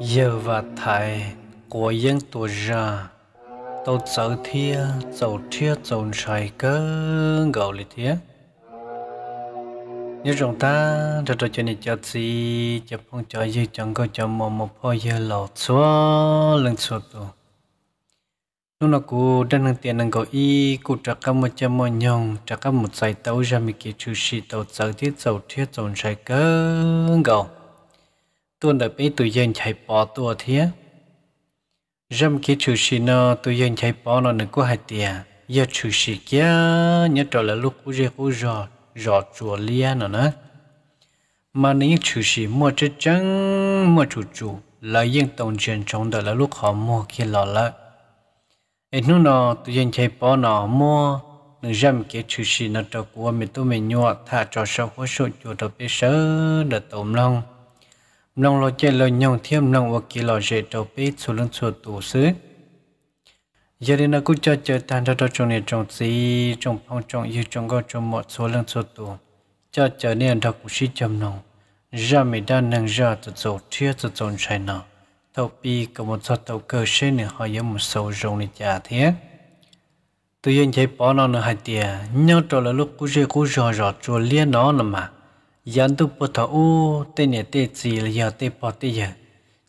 giờ và thầy của dân tuổi già tàu sợ thia tàu thia tàu sài cơ gạo lì thia nhớ chúng ta thật ra cho nên cho gì cho phong cho dư chẳng có cho mò một phô dư lò xóa lần xóa tù lúc nào cô đang năng tiền năng gọi y cô trả cả một trăm một nhông trả cả một sài tàu ra mì kia chú sĩ tàu sợ thiết tàu thia tàu sài cơ gạo tuôn đập ý tụi dân chạy bỏ tùa thế. Râm kia chú sĩ nó tụi dân chạy bỏ nó nâng có hai tìa. Giờ chú sĩ kia nhớ trở lại lúc cú rê cú rò, rò chùa lia nó nữa. Mà nếu chú sĩ mua chất trắng, mua chủ chủ, là dân tổng truyền trong đời là lúc họ mua kia lọ lại. Ê nó nó tụi dân chạy bỏ nó mua, nâng râm kia chú sĩ nó trở của mình tụi mình nhua thả cho sau có sụn chùa trở bế sớ, đợt tổng lòng nông lo chơi lo nhông thêm nông vật kỳ lo dễ đầu bế số lượng số tổ sư giờ đây nó cũng cho chơi tan ra cho trong này trong gì trong phong trong yêu trong gò trong một số lượng số tổ cho chơi nên đó cũng chỉ chậm nông ra mình đang nâng ra từ chỗ chia từ chỗ chạy nọ tàu pi có một số tàu cơ sẽ nữa họ có một số rồng này trả thế tự nhiên chạy bỏ nó nữa hai tiền nhau trò là lúc cũng sẽ cũng rõ rõ trò liên nó nữa mà dân tu bồ thọ u tên này tên gì là giờ tên bồ tên giờ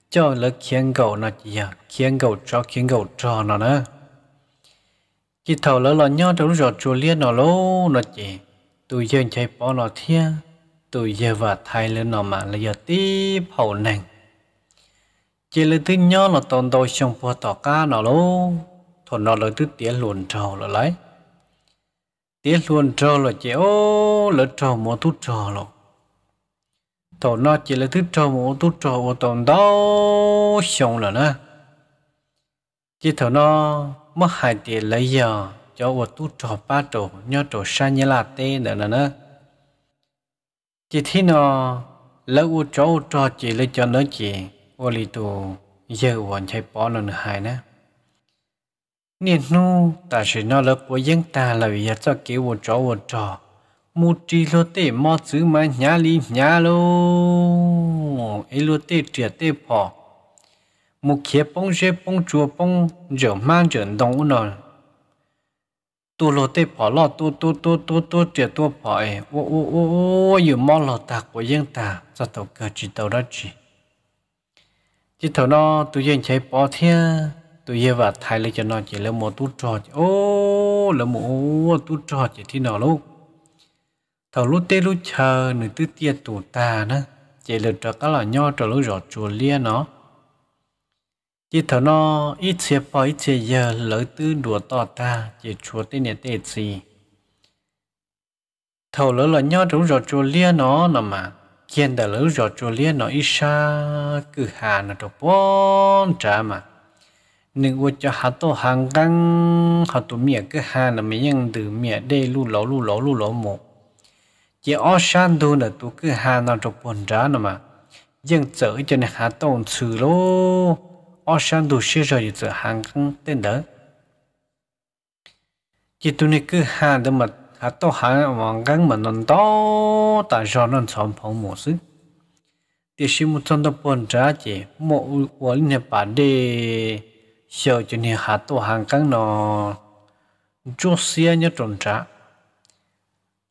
cho lỡ khiến gầu nó gì à, khiến gầu cho khiến gầu cho nó nữa chỉ thầu lỡ là nhau trong rồi chùa liên nó lâu nó chỉ tôi dân chạy bỏ nó thiên tôi giờ và thay lên nó mà là giờ tiếp hậu nàng chỉ là thứ nhau là tồn đồ trong bồ thọ ca nó lâu, thuần nó là thứ tiếng luồn trầu là lấy tiếng luồn trầu là chỉ ô lỡ trầu một thứ trầu rồi tổ nó chỉ là thứ cho một thứ cho, một tổng đau xong rồi nè chỉ thầu nó mất hai tiền lấy giờ cho một thứ trò ba trò nhớ trò sa như là tê nữa nè chỉ thế nó lỡ u trò trò chỉ lấy cho nó chỉ ô lì tù giờ vẫn chạy bỏ nó nữa hai nè nên nu ta chỉ nó lỡ của dân ta là vì cho kiểu một trò một trò một trì lô tê mò chữ mà nhá li nhá lô ấy lô tê trìa tê phò một khía bông dê bông chùa bông dở mang dở đông nọ tu lô tê phò lọ tu tu tu tu tu trìa eh. tu phò ấy ô ô ô ô dù mò lô tạc của dân ta cho tàu cờ chỉ tàu đó chỉ chỉ thầu nó tụi dân chạy bỏ thia tụi dân và thay lại cho nó chỉ là một tu trò ô là một tu trò chỉ thì nào lúc thầu lúc tê lúc chờ nửa tư tia tù tà nữa chỉ lượt cho các lò nho cho lúc rõ chùa lia nó chỉ thầu nó ít xe bò ít xe giờ lỡ tư đùa to ta chỉ chùa tê nè tê gì thầu lỡ lò nho trong rõ chùa lia nó nè mà kiên đã lỡ rõ chùa lia nó ít xa cứ hà nó cho bón trả mà nên ô cho hạt tô hàng găng hạt tô mía cứ hà nó mấy nhân từ mía đây lu lỗ lu lỗ lu lỗ một chỉ ở sàn đồ là tôi cứ hà nó trong buồn ra nữa mà dân chở cho nên hà tông xử lô ở sàn đồ sẽ rồi chở hàng không tên đó chỉ tôi này cứ hà đó mà hà tông hà mà gắn mà nó to tại do nó sống phong một sức thì xin một trong đó buồn ra chỉ một quán nhà bà đề sau cho nên hà tông hàng gắn nó chút xíu nhớ trộn trá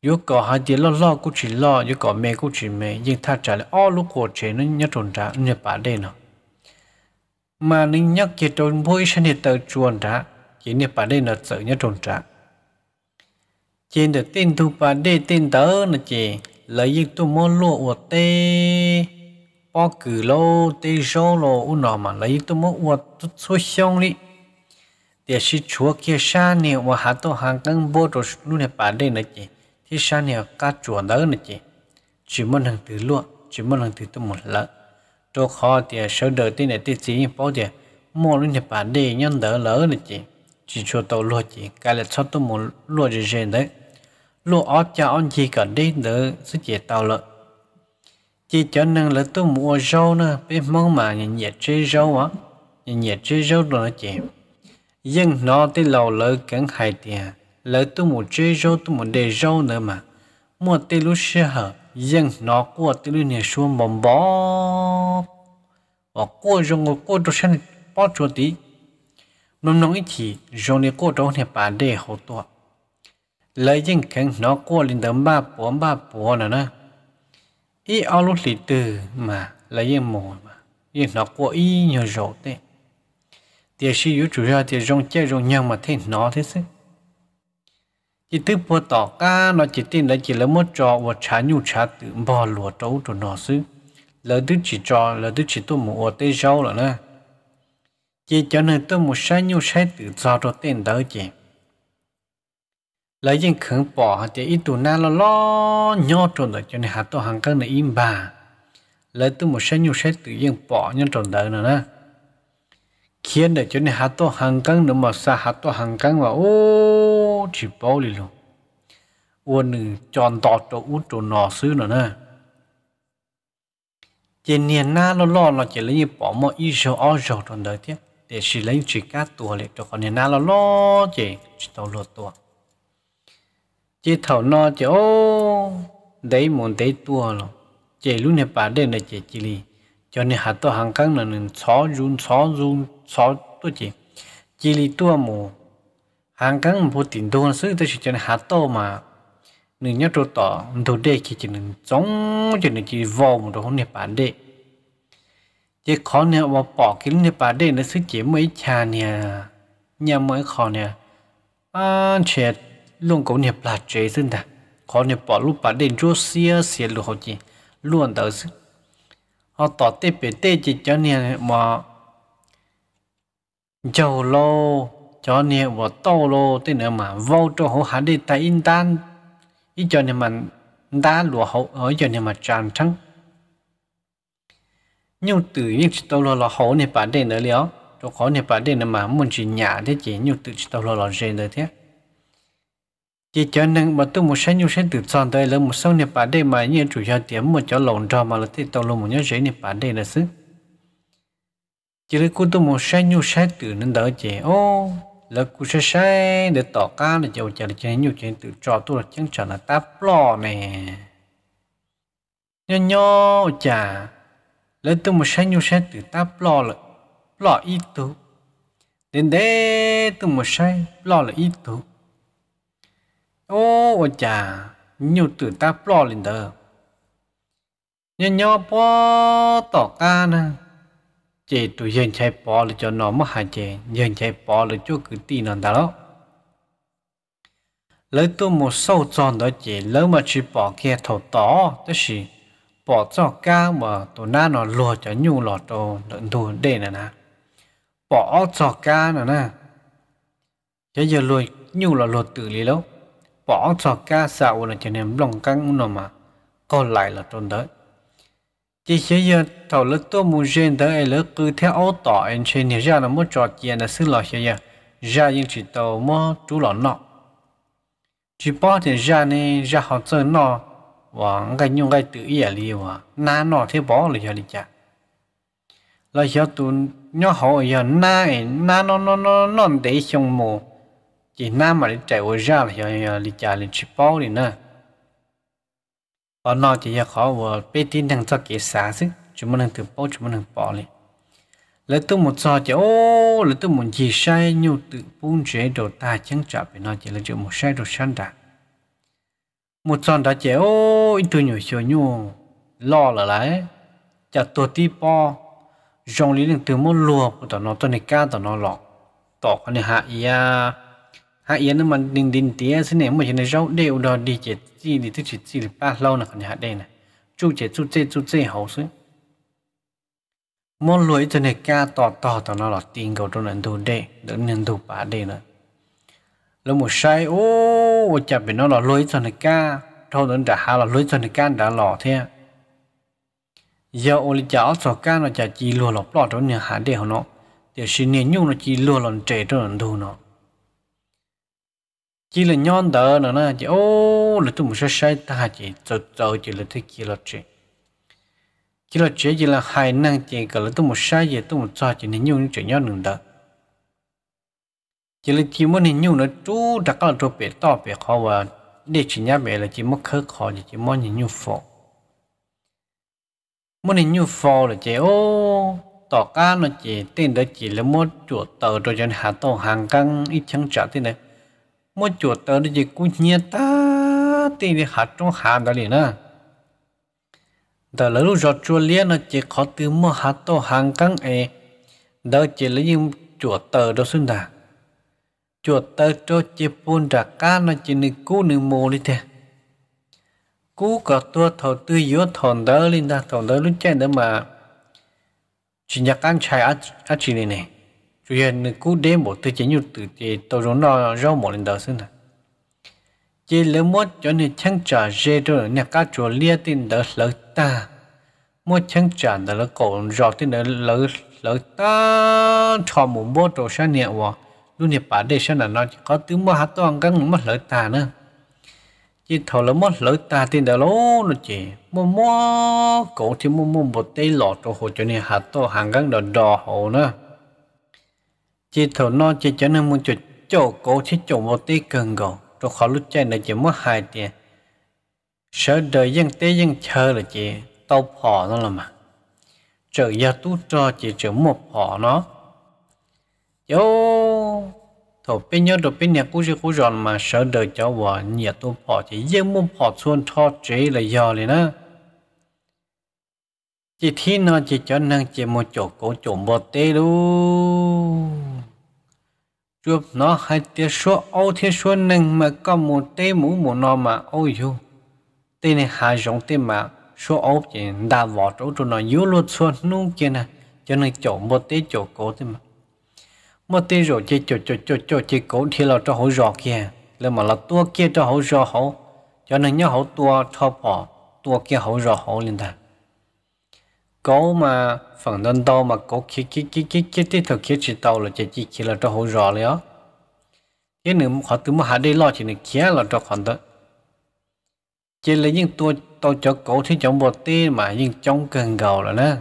有搞哈节了老过去老，有搞没过去没，因他 trả 了二路过去，那你种啥，你把的呢？mà nên nhắc chế trốn vui sẽ nên tờ chuồn ra, chỉ nên bà đây nó sợ nhất trốn trả. Trên được tin thu bà đây tin tớ là chỉ lấy những tu mô lụa ua tê, bó cử lô tê rô lô u nọ mà lấy những tu mô ua tu xô xong đi. Để sĩ chúa kia xa nè ua hạ tô hàng căng bố trốn lúc này bà đây là chỉ thì sao nhờ cá chùa đó nữa chứ chỉ muốn hàng từ lúa chỉ muốn hàng từ tôi một lợn cho khó thì sợ đợi tin này tin gì bao giờ mua luôn thì bán đi nhân đỡ lỡ nữa chứ chỉ cho tàu lúa chứ cái là sao tôi một lúa gì gì đấy lúa ở cha ông chỉ cần đi đỡ sức chị tàu lợn chỉ cho nên là tôi mua rau nữa biết mong mà nhìn nhẹ chơi rau á nhìn nhẹ chơi rau rồi nè chị nhưng nó thì lâu lâu cắn hai tiền lỡ tu một chế rau tu một đề rau nữa mà mua tê lú xe hở dân nó của tê lú nhà xuống bom bó và cô rong ngồi cô đồ sen bó chỗ tí nôm nông ít chỉ rong này cô đồ nhà bà đề hậu tọa lấy dân khen nó qua lên tấm ba bốn ba bốn nữa nè ý ao lúc lì từ mà lấy dân mồ mà dân nó qua ý nhờ rổ tê tiếc sĩ yếu chủ ra tiếc rong chơi rong nhau mà thế nó thế sức chỉ thứ bộ tỏ ca nó chỉ tin đấy chỉ là một trò và trả nhu trả tự bỏ lúa trâu cho nó xứ là thứ chỉ trò là thứ chỉ tôi một ô tê rau là nè chỉ cho nên tôi một sai nhu sai tự do cho tên đó chị lấy những khẩn bỏ thì ít tuổi na lo lo nho trộn rồi cho nên hạt tôi hàng cân là im bà lấy tôi một sai nhu sai tự nhiên bỏ nhau trộn đời nữa nè khiến để cho nên hạt tôi hàng cân nữa mà sa hạt tôi hàng cân và ô chỉ bảo lì luôn uốn chọn tọt cho út cho nó xứ nữa nè chỉ niên na lo lo là chỉ lấy bỏ mọi ý số ao số trong đời tiếp để chỉ lấy chỉ cá tua để cho con niên na lo lo chỉ chỉ tàu lột tua chỉ thầu nó chỉ ô đấy muốn đấy tua rồi chỉ lúc này bà đây là chỉ chỉ li cho nên hạt to hàng căng là nên xó run xó run xó tôi chỉ chỉ li tua mù hàng cắn một tiền đô sứ tôi chỉ chân hạt to mà nửa nhát trâu tỏ đồ đê chỉ chỉ nửa giống chỉ nửa chỉ vò một đồ hôm nay bán đê chỉ khó nè mà bỏ cái nè bán đê nó sứ chỉ mới cha nè nhà mới khó nè à chuyện luôn cũng nè là chế dân ta khó nè bỏ lúc bán đê chúa xia xia luôn họ gì, luôn tới sứ họ tỏ tê bể tê chỉ cho nè mà giàu lâu cho nên vợ tô lo tên nữa mà vô cho họ hạ đi tại in tan ý cho nên mà đã lùa hậu ở ờ, cho nên mà tràn trắng nhưng từ những chỉ tô lo là hậu này bà đến nữa liệu cho khó này bà đến nữa mà muốn chỉ nhà thế chỉ nhưng từ chỉ tô lo là gì nữa thế chỉ cho nên mà tôi một sáng nhiều sáng từ tròn tới lớn một số này bà đây mà như chủ cho tiệm một chỗ lộn trò mà là thì tao lo một nhớ dễ này bà đây là sức chỉ là cô tôi một sáng nhiều sáng từ nên đỡ chị ô lỡ cú sẽ sẽ để tỏ ca để cho chờ để chơi nhiều chuyện tự trò tôi là chẳng chờ là ta lo nè nho nho chả lỡ tôi một sáng nhiều sáng tự ta lo là lo ít tú đến đây tôi một sáng lo là ít tú ô ô chả nhiều tự ta lo lên đó nho nhỏ bỏ tỏ ca nè chế tụ dân chạy bỏ là cho nó mất hạn chế dân chạy bỏ là cho cứ tin nó đó lấy tôi một sâu tròn đó chế lỡ mà chỉ bỏ kia thầu to đó là bỏ cho cá mà tôi na nó lùa cho nhu lọt đồ đợn thù đề này nè bỏ cho cá nữa nè chứ giờ lùa nhu là lùa tự lý lâu bỏ cho cá sao là cho nên lòng căng nó mà còn lại là trốn đấy chỉ chỉ giờ thảo lực tôi muốn gen tới ai lực cứ theo ô tỏ anh trên nhà ra là muốn trò chuyện là sự lo hiểu giờ ra những chỉ tàu mà chú lọ nọ chỉ bỏ tiền ra này ra họ chơi nọ và cái nhung cái tự ý li mà na nọ thế bỏ là giờ đi chả là giờ tụ nhỏ họ giờ na na nọ nọ nọ nó để xong mù chỉ na mà để chạy ra là giờ đi chả là chỉ bỏ đi nữa ở nó chỉ là khó vừa bê tin thằng cho kỹ xả chứ chúng mình thử bao chúng mình bỏ đi lấy tôi một so chỉ ô lấy tôi một gì sai nhiều tự buôn chế đồ ta chẳng trả bị nó chỉ là chữ một sai đồ sáng đạt một son đã chế ô ít tôi nhiều chiều nhiều lo là lại chả tôi ti bỏ, dòng lý đừng từ một lùa của tao nó tôi này ca tao nó lọ tỏ con này hạ ia dạ ha yên nó mà đình đình tía xin ném một cái này rau đều đò đi chết gì thì thức chết gì thì ba lâu là còn nhà đây này chú chết chú chết chú chết hậu xuống món lưỡi cho này ca tỏ tỏ tỏ nó là tiền cầu trong nền đồ đệ đừng nền đồ bà đệ nữa lúc một sai ô chả bị nó là lưỡi cho này ca thôi đừng đã hà là lưỡi cho này ca đã lò thế giờ ô lý cháu cho ca nó chả chỉ lừa lọt lọt trong nhà hạ đệ của nó để xin nhung nó chỉ lừa lọt trẻ trong nền đồ nó chỉ là nhon đỡ nó là chỉ ô là tôi muốn sẽ sai ta chỉ cho cho chỉ là thích kia là chơi chỉ là chơi chỉ là hai năng chỉ cái là tôi muốn sai gì tôi muốn cho chỉ nên nhung chỉ nhon đỡ chỉ là chỉ muốn nên nhung nó chú đặc là chú bể to bể khó và để chỉ nhá bể là chỉ muốn khứ khó chỉ chỉ muốn nên nhung phò muốn nên nhung phò là chỉ ô tỏ cá nó chỉ tên đó chỉ là muốn chuột tờ rồi cho hạ tổ hàng căng ít chẳng trả thế này một chỗ tớ nó chỉ cũng nhẹ ta tiền thì hạt trong hạt đó liền á đó là lúc rồi chua lia nó chỉ khó từ mua hạt to hàng căng ấy đó chỉ là những chỗ tớ đó xuyên đà chỗ tớ cho chỉ phun ra cá nó chỉ nên cú nên mồ đi thế cú cả tua thầu tư yếu thòn đỡ lên ta thòn đỡ lúc chạy đó mà chỉ nhặt ăn chạy ăn ăn chỉ này này chủ yếu là cú đế một thứ chỉ như từ từ tàu rốn nó rau một lần đầu xin à chỉ lỡ mất cho nên chẳng trả dê rồi nhà các chùa lia tin đỡ lỡ ta mất chẳng trả đỡ lỡ cổ rọ tin đỡ lỡ lỡ ta cho một bó đồ sáng nhẹ hòa luôn nhập bà đây sáng là nó có thứ mua hát toàn căng mất lỡ ta nữa chỉ thầu lỡ mất lỡ ta tin đỡ lố nó chỉ mua mua cổ thì mua mua một tay lọt đồ hồ cho nên hạt to hàng căng đỡ đỏ hồ nữa chỉ thổ nó chỉ cho nên muốn chụp chỗ cố chỉ chỗ một tí cần gò rồi khó lúc chạy nữa chỉ mất hai tiền sợ đời dân tế dân chờ là chị tàu phò nó là mà trở ra tú cho chỉ trở một phò nó chỗ thổ bên nhớ rồi bên nhà cũ chưa cũ rồi mà sợ đời cháu vợ nhà tu phò chỉ dân muốn phò xuân cho chế là do này nữa chỉ thi nó chỉ cho năng chỉ một chỗ cổ chỗ bọt tê luôn chup nó hai tia số ô tia số nâng mà có một tế mũ một nó mà ô dù tê này hà giống tê mà số ô chỉ đa vỏ chỗ chỗ nó yếu luôn số nung kia nè cho nên chỗ một tế chỗ cổ tê mà một tế rồi chơi chỗ chỗ chỗ chỗ chơi cổ thì là cho hổ giò kia là mà là tua kia cho hổ giò hổ cho nên nhớ hổ tua thọ bỏ tua kia hổ giò hổ lên thằng có mà phần đơn to mà có khi khi khi khi khi thì thật khi chỉ tàu là chỉ chỉ chỉ là cho hỗ trợ lấy á cái nữa họ từ mà hạ đi lo chỉ là kia là cho khoản đó chỉ là những tôi tôi cho cổ thì trong bộ tê mà nhưng trong cần gầu là nè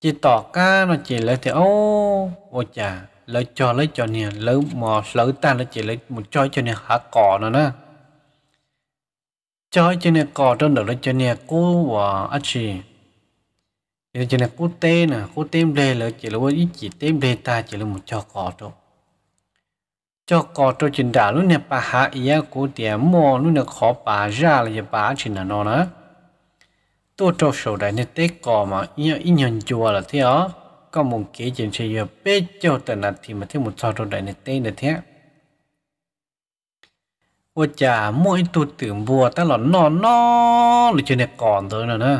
chỉ tỏ ca nó chỉ lấy thì ô ô chà lấy cho lấy cho nè lấy mò lấy ta nó chỉ lấy một cho cho nè hạ cỏ nó nè cho cho nên cò trong đó là cho nên cú và ăn à chi cho nên cho nên cú tê nè cú tem đề là chỉ là ít chỉ tem đề ta chỉ là một cho cò trong cho cò trong trên đảo lúc này bà hạ ý cú tiền mò lúc này khó bà ra là bà chỉ là nó nữa tôi cho sổ đại nên tê cò mà ý ý nhận chùa là thế đó có một cái chuyện gì giờ bé cho tận là thì mà thêm một sao trong đại nên tê là thế ô chà mỗi tu tưởng bùa ta lọ nó nó là chuyện này còn tới nữa nè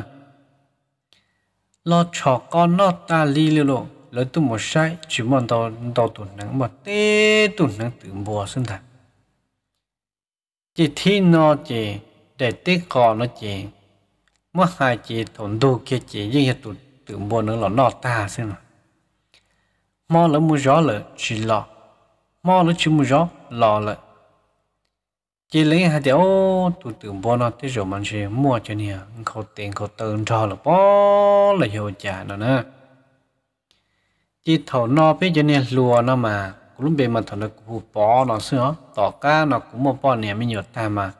lo cho con nó ta li liu lộ lỡ tu một sai chỉ mòn tàu tàu tu nắng mà tê tu nắng tưởng bùa xin thật chỉ thi nó chỉ để tê còn nó chỉ mà hai chỉ tổn đồ kia chỉ như hiện tu tưởng bùa nữa là nó ta xin mà mò lỡ gió lỡ chỉ lọ mò lỡ chỉ mua gió lọ chỉ lấy hạt đéo tụt từ bò nó tới rồi mình sẽ mua cho nè khẩu tiền khẩu tiền cho là bò là hiệu trả nó nè chỉ thầu nó biết cho nè lùa nó mà cũng bị mà thằng nó cũng bò nó xưa tỏ cá nó cũng một bò nè mới nhột ta mà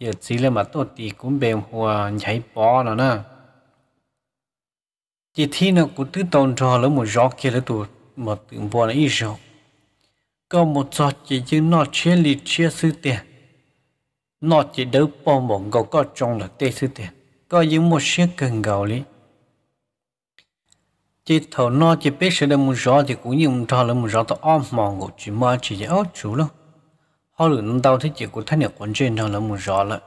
giờ chỉ là mà tôi thì cũng bị hùa nhảy bò nó nè chỉ thi nó cũng tự tồn cho là một gió kia là tụt một từ bò nó ít rồi có một giọt chỉ chứ nó chia lì chia sư tiền nó chỉ đỡ bom một gạo có trong là tê sư tiền có những một số cần gạo lý chỉ thầu nó chỉ biết sẽ đem một gió thì cũng như một trò là một gió tao ôm mòn của chỉ mà chỉ dễ ớt chú luôn họ lửa năm đau thế chỉ của thanh nhật quân trên thằng là một gió lại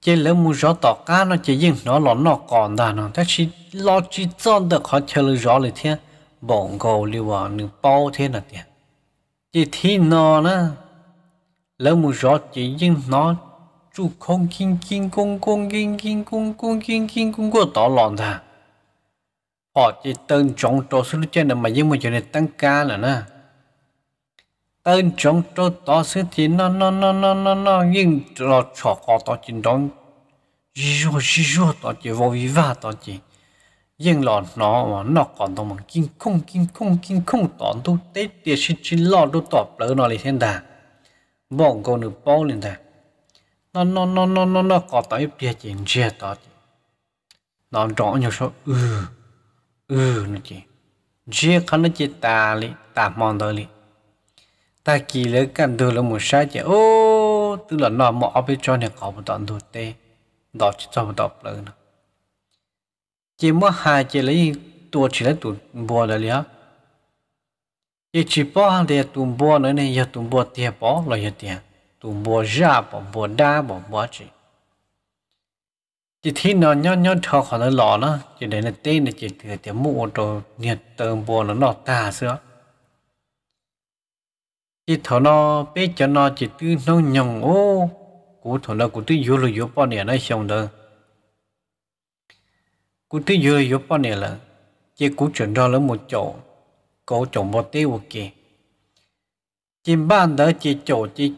chỉ là một gió tỏ cá nó chỉ riêng nó lọ nó còn đàn nó thế chỉ lo chỉ cho được họ chơi lửa gió lại thế bọn gạo liều vào nửa bao thế là tiền chỉ thi nó nữa lỡ mù rõ chỉ nhưng nó chú không kinh kinh công công kinh kinh công công kinh kinh công của tỏ lòn thà họ chỉ tên trọng trò sư trên là mà nhưng mà giờ này tăng ca là nè tên trọng trò tỏ sư thì nó nó nó nó nó nó nhưng trò trò có tỏ chính đón rô rô tỏ chỉ vô vi va tỏ chỉ nhưng lòn nó mà nó còn tỏ mà kinh không kinh không kinh không tỏ tu tết địa sinh lo tu tỏ lỡ nó lại thiên đàng bỏ cô nữ bao lên đây nó nó nó nó nó nó có tới bia chuyện chia đó chị nó rõ nhiều số ừ ừ nó chị chia khăn nó chị ta li ta mòn tới li ta kỳ lấy cần đồ là một sai chị ô tức là nó mỏ bên cho này có một đoạn đồ tê đó chỉ cho một đọc lớn chỉ mua hai chỉ lấy tua chỉ lấy tụ bùa đấy á ye chỉ bỏ hàng thì tụm bùa nữa này ye tụm bùa tiền bỏ là ye tiền tụm bùa ra bỏ bùa đa bỏ bùa chỉ chỉ thi nó nhon nhon thò khỏi nó lọ nó chỉ để nó tên là chỉ thừa tiền mua đồ nhiệt tờm bùa nó nọ tà xưa chỉ thò nó bé cho nó chỉ tư nó nhồng ô cú thò nó cú tư vô là vô bao nè nó xong đó cú tư vô là vô bao nè là chỉ cú chuyển ra là một chỗ có chỗ một tiêu kì chỉ ban đỡ chỉ chỗ chỉ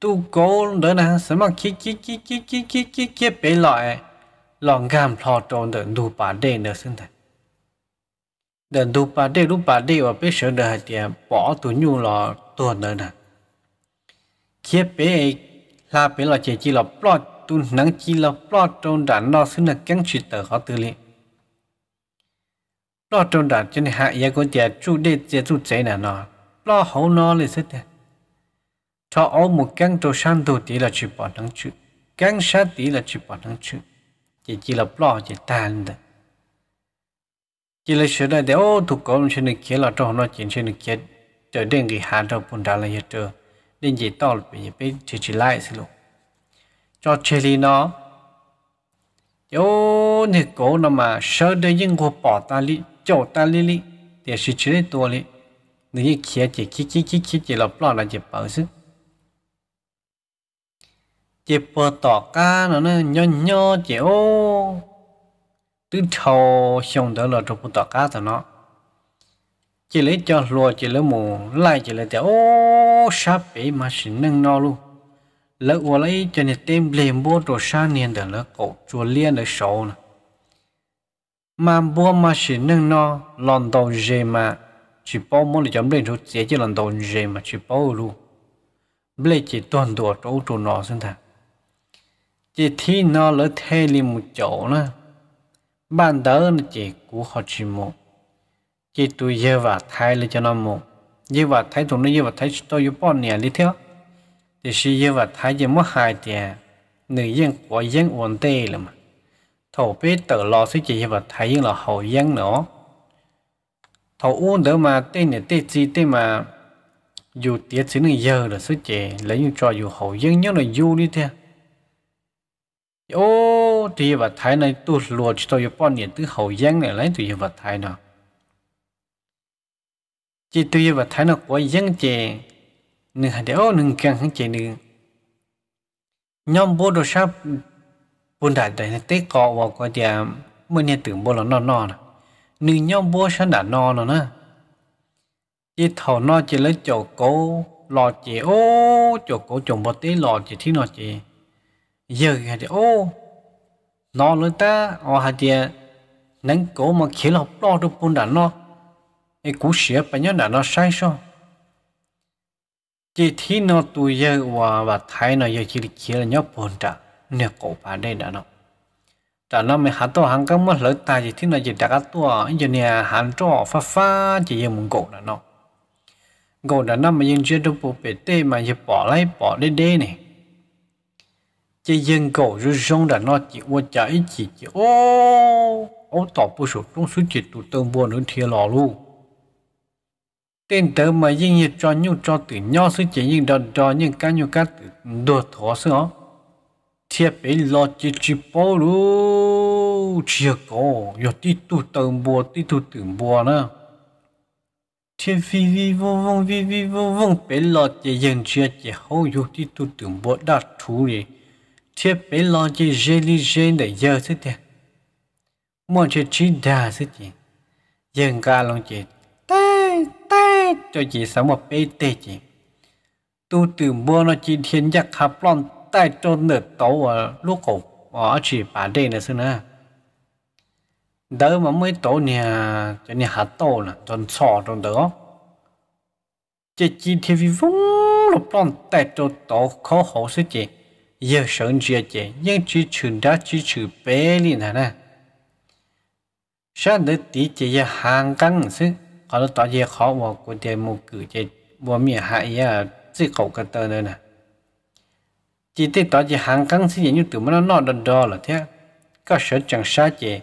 tu cố đỡ nè sớm mà khi khi khi khi khi khi khi khi bể lại lòng gam thọ trộn đỡ đủ bà đê nở sinh thật đỡ đủ bà đê đủ bà đê và biết sợ đỡ hạt tiền bỏ tủ nhu lò tua đỡ nè khi bể là bể là chỉ chỉ là plot tu nắng chỉ là plot trộn đỡ nó sinh là căng chuyện tờ khó tư liệu lo trong cho nên hạ ya con trẻ chú đê trẻ chú trẻ nè nó lo hậu nó lì sức nè cho ô một căn trâu sang đồ tí là chú bỏ năng chú, căn sát tí là chú bỏ năng chú, chỉ chỉ là lo chỉ tàn đó chỉ là sửa lại để ô thuộc con trên này kia là trong nó chỉ trên này kia trở đến cái hạ đầu bùn đá là hết trơn nên chỉ to là bị bị chỉ chỉ lại xí luôn cho chơi nó yo thì cổ nó mà sơ đây nhưng cô bỏ ta đi cho ta li li để sự chỉ đến tua li nếu như kia chỉ chỉ chỉ chỉ chỉ chỉ là bỏ ra chỉ bảo sức chỉ bỏ tỏ cá nó nó nhỏ nhỏ chỉ ô từ thầu xong đó là chụp tỏ cá cho nó chỉ lấy cho lúa chỉ lấy mù lại chỉ lấy để ô sắp bị mà xin nâng nó luôn lỡ ua lấy cho nên tem liền bố đồ sang niên để lỡ cổ chùa liên để sầu này mà bố mà chỉ nâng nó lần đầu dễ mà chỉ bao mỗi lần chấm lên chút dễ chỉ lần đầu dễ mà chỉ bao luôn bây chỉ toàn đồ chỗ chỗ nó xin thà chỉ thi nó lỡ thay li một chỗ nữa ban đầu nó chỉ cú học chỉ một chỉ tôi dễ và thay lên cho nó một dễ và thay tụi nó dễ và thay tôi yêu bao nhiêu đi theo thì sự dễ và thay chỉ mất hai tiền nữ dân có dân ổn tê rồi mà Thầu biết tự lo sẽ chỉ và thấy là hậu dân nữa. thổ u đỡ mà tên này tên gì tên mà dù tiết chỉ là giờ là sẽ chỉ lấy như cho dù hậu dân nhớ là dù đi thế. Ô, thì vật thái này tu lùa cho tôi bọn nhiệt từ hậu dân này lấy từ vật thái nào. Chỉ từ vật thái nó của dân chè nửa đéo nửa càng hàng chè nửa nhóm bố đồ sáp đại đã đấy tết cọ vào cái nhà mới nghe tưởng bố là no no nè nữ nhau bố sao đã no nó nè chỉ thầu no chỉ lấy chỗ cổ, lọ chỉ ô chỗ cổ chồng bò tí lọ chỉ thiên nó chỉ giờ cái chị ô nó lớn ta ô hả chị nắng cổ mà khi lọc lo được bún đại nó cái cú sửa bây giờ đại nó sai sao chỉ thiên nó tụi giờ và và thái nó giờ chỉ khí là nhóc bún đã nè cổ phá đây đã nó trả nó mình hát to hàng cắm mất lỡ tài gì thế này chỉ đặt to giờ này hàng trọ phá phá chỉ dùng một cổ đã nó cổ đã nó mà dùng chuyện đâu bộ bể tê mà chỉ bỏ lấy bỏ đê đê này chỉ dùng cổ rồi rong đã nó chỉ qua chạy chỉ chỉ ô ô tổ bộ số trong số chỉ tụ tương buồn nữa thiệt lò luôn tên tớ mà riêng như cho nhu cho tử nhau sự chế riêng đòn đòn nhưng cá nhu cá từ đồ thó sự đó xe bể lo chỉ chỉ bao lú chia cổ giờ tí tu tường bùa tí tu tường bùa nữa thế vi vi vô vong vi vi vô vong bể lo chỉ dần chia chỉ hậu giờ tí tu tường bùa đã thú đi thế bể lo chỉ dễ li dễ để giờ thế thế mà chỉ chỉ đa thế thế dần cả lòng chỉ tê tê cho chỉ sống một bể tê chỉ tu tường bùa nó chỉ thiên giác hấp lòng 在中的都我路口我去把这的是呢，得我没多呢，就你还多了，真错真得，这几天为风了帮带着都考好些节，也省节节，也只存点只存白里呢呢，现在地节也寒干是，搞到大家好我估计没估计我们还也最高个得了呢。chỉ thế đó chỉ hàng căng xin như tụi mình nó đần đo là thế có sợ chẳng xa chị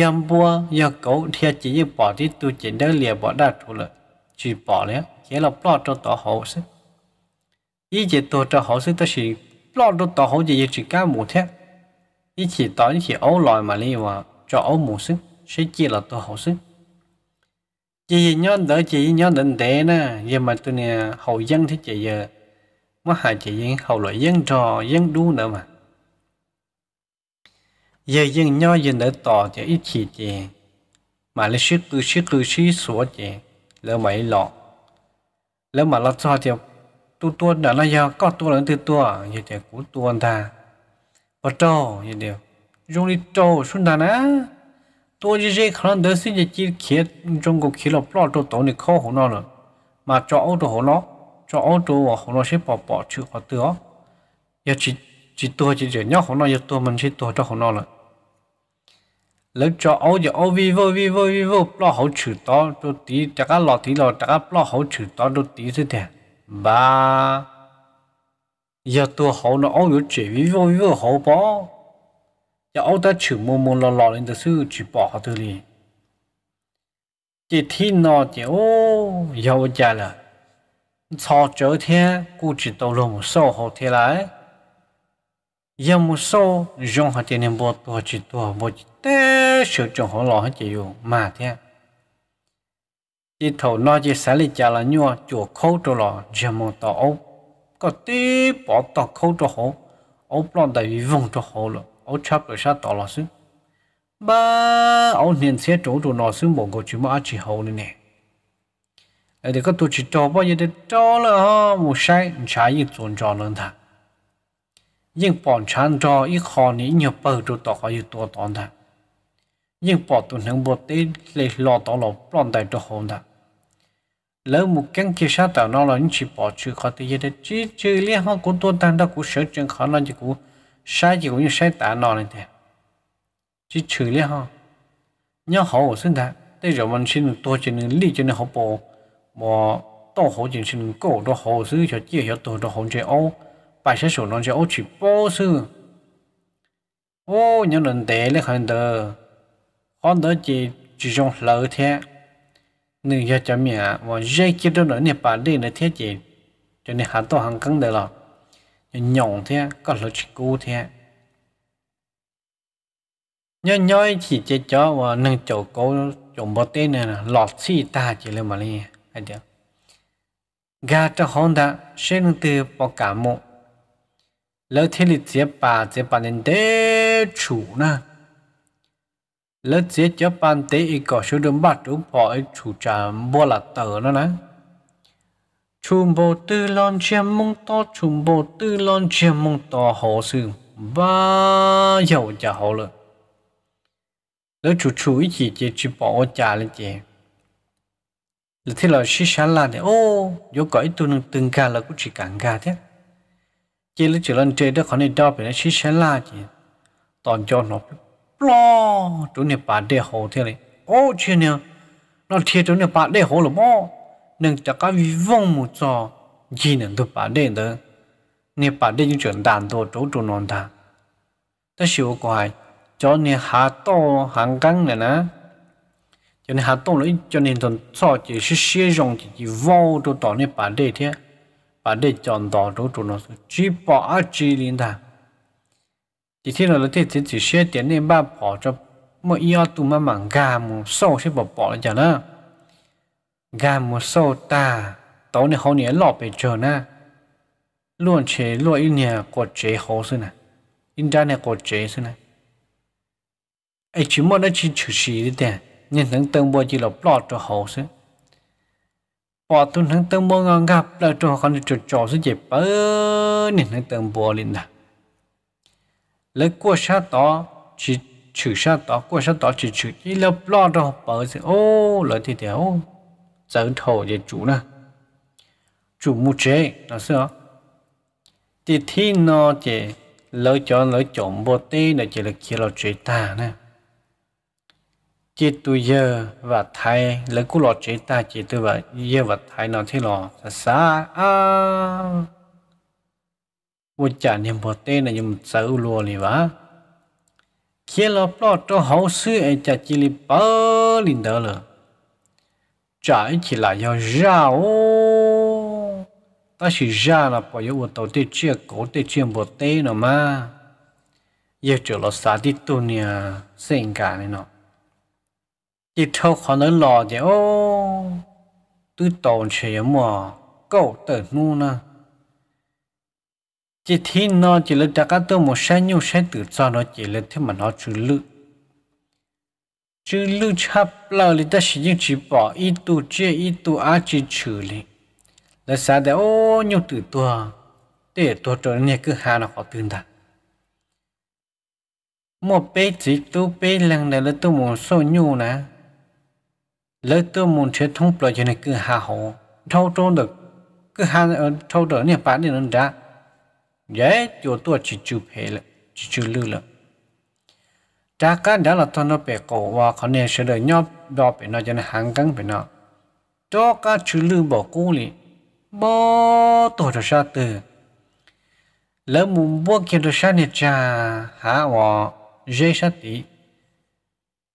yam bua ya cậu thì chỉ như bỏ đi tu chỉ đỡ lìa bỏ đa trụ là chỉ bỏ đấy chỉ là bỏ cho tỏ hậu sức ý chỉ tổ cho hậu sức ta chỉ bỏ cho tỏ hậu chỉ chỉ cá mù thế ý chỉ tỏ ý chỉ ấu lòi mà li mà cho ấu một sức sẽ chỉ là tỏ hậu sức chỉ nhớ đỡ chỉ nhớ đỡ đẻ nè giờ mà tôi nè hậu dân thì chị giờ mà hà chỉ yên hầu loại yên trò yên đu nữa mà giờ yên nho yên đỡ tỏ chỉ ít chỉ chè mà lấy sức cứ sức cứ sĩ sủa chè lỡ mấy lọ lỡ mà lo cho thì tu tu đã là giờ có tu lớn từ tu như thế cú tu anh ta và trâu như điều dùng đi trâu xuân đàn á tu chỉ riêng khả năng đỡ xin chỉ chỉ khiến trong cuộc khí lọc lọt cho tổ này khó hổ nó mà cho ô tô hổ nó cho ô tô và họ nó sẽ bỏ bỏ chữ họ tựa giờ chỉ chỉ tua chỉ để nhau họ nó giờ tua mình sẽ tua cho họ nó là lấy cho ô giờ ô vi vô vi vô vi vô lo hậu chữ đó đôi tí chắc là lo tí lo chắc là lo hậu chữ đó đôi tí thế thế ba giờ tua họ nó ô yếu chỉ vi vô vi vô họ bỏ giờ ô ta chữ mồm mồm lo lo lên từ sư chỉ bỏ họ từ đi chỉ thi nó chỉ ô giàu già là 朝昨天估计到了么少好天来，也么少用下点点波多几多，我得手中好老些用慢点。chỉ thầu nói chỉ xả lý trả là nhua chùa khâu cho lò chỉ một tàu ốc có tí bỏ tàu cho hộ ốc lon tại vì cho hộ lò ốc chấp rồi sát tàu lò xứ ba ốc niên xe chỗ cho nó xứ bộ cô chỉ mà chỉ hộ này để có tổ chức cho bao nhiêu để cho là ờ, một sai trả ít tồn cho lớn thà nhưng bọn chán cho ít khó ní nhiều bờ cho tỏ có ít tổ tòn thà nhưng bọn tụi nâng bộ tên lấy lò tỏ lò bọn đại cho hồn thà lỡ một căn kia sát tạo nó là những chỉ bỏ trừ khó thì để chỉ trừ liên hoa của tôi tan đó của sở trường khó là chỉ của sai chỉ của những sai tả nó này thế chỉ liên hoa nhau họ xin thà đây rồi mình xin tôi chỉ nên lý cho nên họ bỏ mà tao hỗ trợ xin cổ đồ hồ sư cho chia cho đồ đó hỗ trợ ô bài xe sổ nó cho ô chỉ bố sư ô nhớ lần tệ lấy hơn tờ con đó chỉ chỉ trong lỡ thế nữ gia cho mẹ và dây kia đó nữa nè bà đi nữa thế chị cho nên hắn tao hàng căng đời lọ nhỏng thế có lỡ chỉ cú thế nhớ nhói chỉ chơi chó và nâng chỗ cố chồng bó tên này là lọt xì ta chỉ lên mà lên ada ga ta honda shen te po ka mo lỡ thế li chế bà chế bà nên đế chủ na lỡ chế chế bà tế y có số đường bạc đúng bỏ y chủ trả bó là tờ nó nè chùm bộ tư lon chia mông to chùm bộ tư lon chia mông to hồ sư và dầu trả hồ lợ lỡ chủ chủ ý chỉ chế chỉ bỏ trả lên chế là thế là xí xả là thì ô vô cõi tu nâng từng gà là cũng chỉ cản gà thế chỉ là chỉ lần chơi đó khỏi nên đo bị là xí xả là chỉ toàn cho nó lo chỗ này bà để hồ thế này ô chuyện này nó thiệt chỗ này bà để hồ là bao nên chắc cái vi vong một trò chỉ nên tôi bà để đó nên bà để những chuyện đàn đồ chỗ chỗ non ta ta siêu quái cho nên hạ to hàng căng này nè cho nên hà tông lấy cho nên thằng cho chỉ sẽ sử dụng chỉ vô đồ đó này bà đây thế bà đây chọn đó đồ đồ nó chỉ bỏ chỉ linh ta chỉ thế là thế chỉ chỉ sẽ tiền này ba bỏ cho mà yêu tụi mà mảng gà mà sâu sẽ bỏ bỏ lại chả nữa gà mà sâu ta tối này họ nhớ lọp về chờ na luôn chế luôn in nhà có chế hồ xưa nè in ra này có chế xưa nè ai chỉ muốn nó chỉ chửi gì đấy nhìn thằng tương bùa chỉ là lo cho hồ xứ bỏ tuần thằng tương bùa ngon gặp là cho con cho cho xứ dẹp bớ nhìn thằng tương bùa lên nè lấy qua xa đó chỉ chữ xa đó qua xa đó chỉ chữ chỉ là lo cho bớ xứ ô lời thì đéo giờ thầu về chủ nè chủ mu chế là sao thì thi nó chỉ lỡ cho lỡ chọn bò tê là chỉ là kia là chế ta nè chỉ tu giờ và thay lấy cú lọ chế ta chỉ tu và giờ và thay nó thế lọ xa à vô trả niệm bồ tê này nhưng sợ u lùa lì vả khi lọ lọ cho hậu sư ấy trả chỉ lì bơ lìn đỡ lờ trả chỉ là do ra ô ta chỉ ra là bỏ yếu tàu tê chia cổ tê chia bồ tê nó mà giờ trở lọ xa đi tu nè sinh cả này nọ 一抽可能老的哦，都懂什么够的木呢？chỉ thi nó chỉ là đã các tôi một sai nhiều sai tự do nó chỉ là thế mà nó chữ lự chữ lự chắp là lý ta sử dụng chỉ ít tu chia ít tu á chỉ chữ lý là sao để ô nhiều tự tua để tua trở nên cứ hà có tương đa một bé chỉ tu bé lần này là tu một số nhiều nè lấy từ môn chế thông bởi cho này cứ hạ hộ thâu trôn được cứ hạ ở thâu đỡ nè bán nên ra dễ chỗ tôi chỉ chụp hệ là chỉ chụp lưu là trả cá đã là thằng nó bẻ cổ và còn nè sẽ được nhau đo bẻ nó cho nên hàng cắn bẻ nó cho cá chữ lưu bỏ cũ lì bỏ tổ cho xa từ lỡ muốn bỏ kia cho xa nè cha hạ hòa dễ sát tí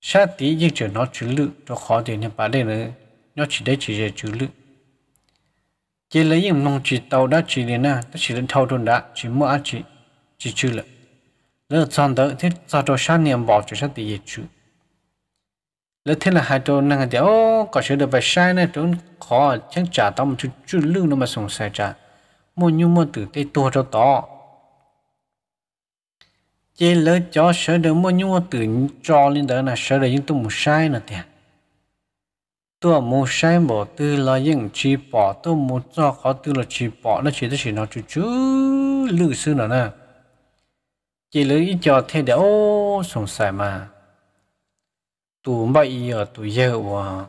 sa tí dịch trở nó chữ lự cho khó thì nhập bà đây là nó chỉ để chỉ là chữ lự chỉ lấy những nông chỉ tàu đã chỉ đến na tất chỉ đến thâu đồn đã chỉ mua ăn chỉ chỉ chữ lự lỡ chọn tới thì cho cho sa niệm bỏ cho sa tí dịch chữ lỡ thế là hai đồ năng thì ô có sự được bài sai này trốn khó chẳng trả tao một chút chữ lự nó mà sống sai trả mua nhu mua từ tay tua cho tao chế lỡ cho sợ được mua nhung từ cho lên đó là sợ được những tôi mù sai nè tiền tôi mù sai bỏ từ là những chỉ bỏ tôi mù cho khó từ là chỉ bỏ nó chỉ tới chỉ nó chú chú lư sư nữa nè chế lỡ ít cho thế để ô sống sài mà tụ bây ở tụ giờ à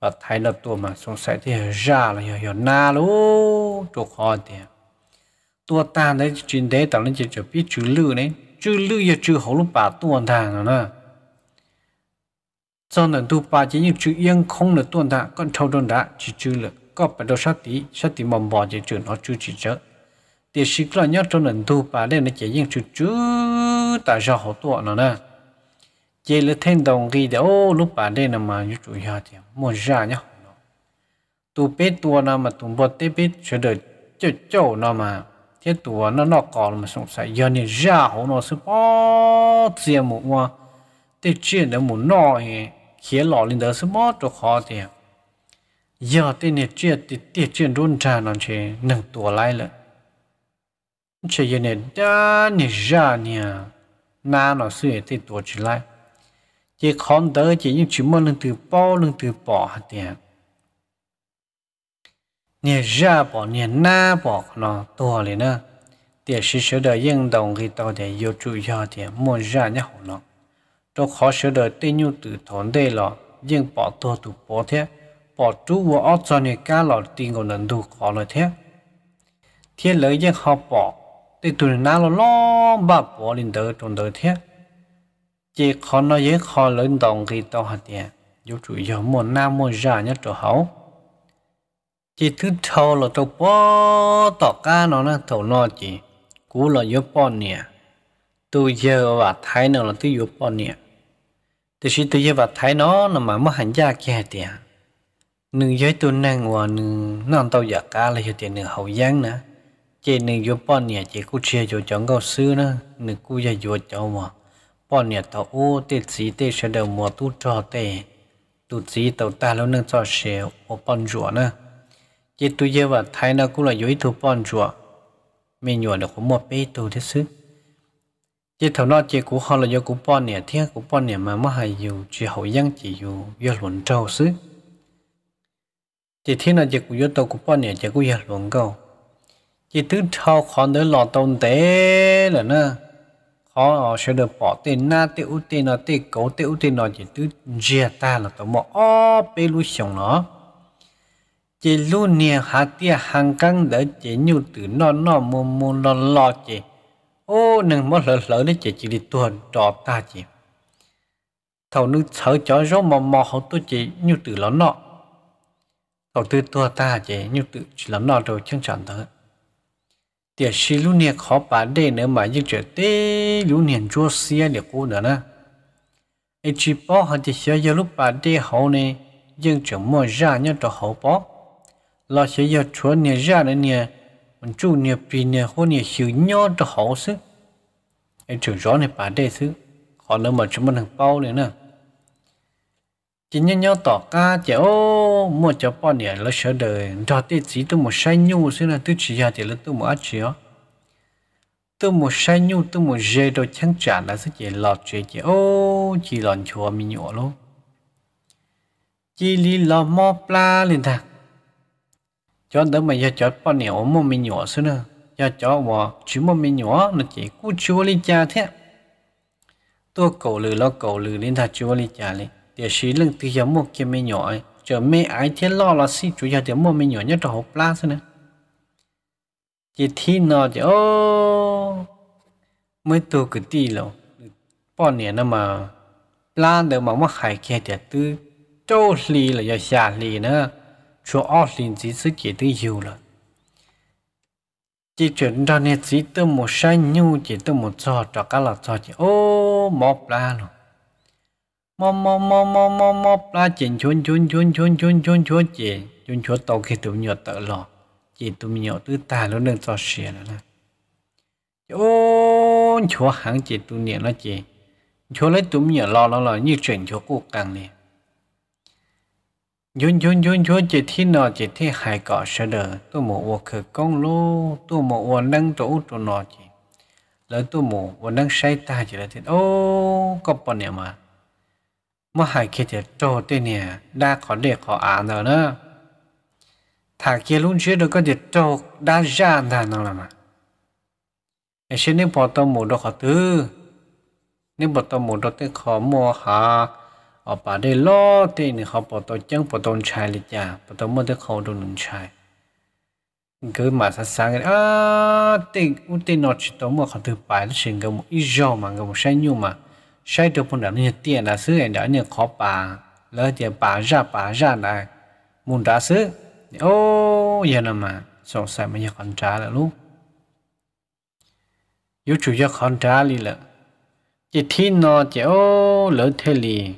và thấy là tụ mà sống sài thì ra là hiểu na luôn chỗ khó tiền tua đấy chuyện đấy tao nên chỉ cho biết chữ lư đấy chữ lữ ya chữ hậu lúc bà tuần thang rồi nè cho nên tu bà chỉ những chữ yên không là tuần thang con trâu đơn đã chỉ chữ là có bà đâu sát tí sát tí mầm bò chỉ chữ nó chữ chỉ chớ thì sĩ là nhớ cho nên tu bà đây là chỉ những chữ chữ tại sao hậu tuần rồi nè chỉ là thêm đồng ghi để ô lúc bà đây là mà như chủ nhà thì mua ra nhá tu bế tua nào mà tu bớt tế bế sửa đời cho châu nào mà thế tuổi nó nó có mà sống sai giờ này già hồ nó sẽ bỏ tiền một mà để chuyện nó một nọ thì khi lọ linh đó sẽ bỏ cho khó tiền à. giờ thế này chuyện thì tiền chuyện run trà nó chỉ nâng tuổi lại là chỉ giờ này đã này ra nè na nó sẽ thế tuổi chỉ lại chỉ còn đỡ chỉ những chuyện mà lần từ bỏ lần từ bỏ tiền 年热吧，年难吧，那多了呢。电视学的运动给到的有主要的莫热呢好呢。这考学的对牛 từ 团队了，应把多都保贴，把主我二专业干了，定个难度考了贴。贴了应好保，对对拿了老把保领得中得贴。chỉ khó nó dễ khó lớn đồng khi tao hạt tiền dù chủ yếu một nam một già nhất chỗ hậu chỉ thứ thâu là tàu bò tỏ cá nó nó tàu nó chỉ cú là yếu bò nè tàu giờ và thái nó là tôi yếu bò nè thì khi tôi giờ và thái nó nó mà mất hành gia kia tiền nương giới tôi năng hòa nương nương tàu giả cá là cho tiền nương hậu giang nè chỉ nương yếu bò nè chỉ cú chia cho chọn câu sư nè nương cú giờ yếu cho mà bò nè tàu ô tê chỉ tê sẽ đầu mùa tu cho tê tu chỉ tàu ta lâu nương cho xe ô bò rùa nè chỉ tu giờ và thay nó cũng là dưới thủ bọn chùa mình nhổ được cũng một bê tu thế sức chỉ thầu nó chỉ cũng họ là do cũng bọn nè thiên cũng bọn nè mà mà hay dù chỉ hậu giang chỉ dù do luận trâu xứ chỉ thiên là chỉ cũng do tàu cũng bọn nè chỉ cũng do luận câu chỉ thứ thao khó nữa lò tồn tế là nữa khó ờ, sẽ được bỏ tiền na tiêu tiền nó tiêu cấu tiêu ưu tiền nó chỉ thứ chia ta là tao mò ô bê lu xong nó chị lu nè hà tia hàng căng đỡ chị nhu từ nó nó mù mù lo lo chị ô nâng mất lỡ lỡ đấy chỉ chỉ đi tuần trọ ta chỉ thầu nước sợ chó gió mò mò hậu tôi chỉ nhu từ lỡ nọ thầu từ tua ta chỉ nhu từ chỉ lỡ nọ rồi chân chẳng thôi. tia xí lu nè khó bà đây nữa mà như trở tê lu nè chua xia để cô nữa nè Ai chỉ bỏ họ thì sẽ giờ lúc bà đây họ nè nhưng chẳng mua ra nhưng cho họ bỏ là sẽ giờ chúa nè ra đấy nè mình chú nè bì nè hôn nè hiểu nhau cho hậu sức em chủ rõ nè bà đây sức họ lỡ mà chúng mình thằng bao nữa nè chỉ nhân nhau tỏ ca chỉ ô một cháu bọn nè là sợ đời đó thì chỉ tôi một sai nhu sức là tôi chỉ ra thì là tôi một ác chỉ ó tôi một sai nhu tôi một dê đồ chẳng trả là sức chỉ lọt chuyện chỉ ô chỉ lọt chùa mình nhỏ luôn chỉ lý lọt mò pla liền thằng cho đỡ mà giờ cho bao nhiêu mà mình nhỏ xưa nữa giờ cho mà chú mà mình nhỏ nó chỉ cú chúa lên cha thế tôi cầu lừa lo cầu lừa lên thà chúa lên cha lên để xí lưng từ giờ một kia mình nhỏ ấy chờ mẹ ái thế lo là xí chú giờ để mua mình nhỏ nhất trong hộp la xưa nữa chỉ thi nó chỉ ô mới tôi cứ đi lâu bao nhiêu nữa mà la được mà mắc hải kia thì từ trâu lì là giờ xả lì nữa chỗ ở liền chỉ sự kiện tự hiểu là chỉ chuyện cho nên chỉ tự một sai nhu chỉ tự một trò cho cả là cho chỉ ô một là luôn mò mò mò mò mò mò la chuyện chuyện chuyện chuyện chuyện chuyện chuyện chuyện chuyện chuyện chuyện tàu khi tụi nhỏ tự lò chỉ tụi nhỏ tự ta nó nên cho xìa là nè ô chỗ hàng chỉ tụi nhỏ nó chỉ chỗ lấy tụi nhỏ lo lo lo như chuyện chỗ cố gắng này yun yun yun yun chỉ thi nọ chỉ thi hai cọ sợ đờ tôi mổ vô khử công lô tôi mổ vô nâng chỗ chỗ nọ chỉ lỡ tôi mổ vô nâng say ta chỉ là thì ô có bọn nè mà mà hai kia thì trò tên nè đa khó để khó án rồi nữa thà kia luôn chưa được có thể trò đa ra thà nó là mà em xin nên bỏ tao mổ khó tư nên bỏ tao mổ đó khó mò hả họ bà đây lo thì họ bỏ tổ chân bỏ tổ chai lịch già bỏ tổ mất được khẩu đồ nông chai cứ mà sáng sáng à tiền u tiền nó chỉ tổ mà họ được bài nó xin cái một ít rau mà cái một sai nhu mà sai được phần đó như tiền là xứ anh đã như khó bà lỡ thì bà ra bà ra này muốn đá xứ ô giờ nào mà sống sai mà giờ còn trả là luôn, yếu chủ giờ còn trả đi là chỉ thiên nó chỉ ô lỡ thế liền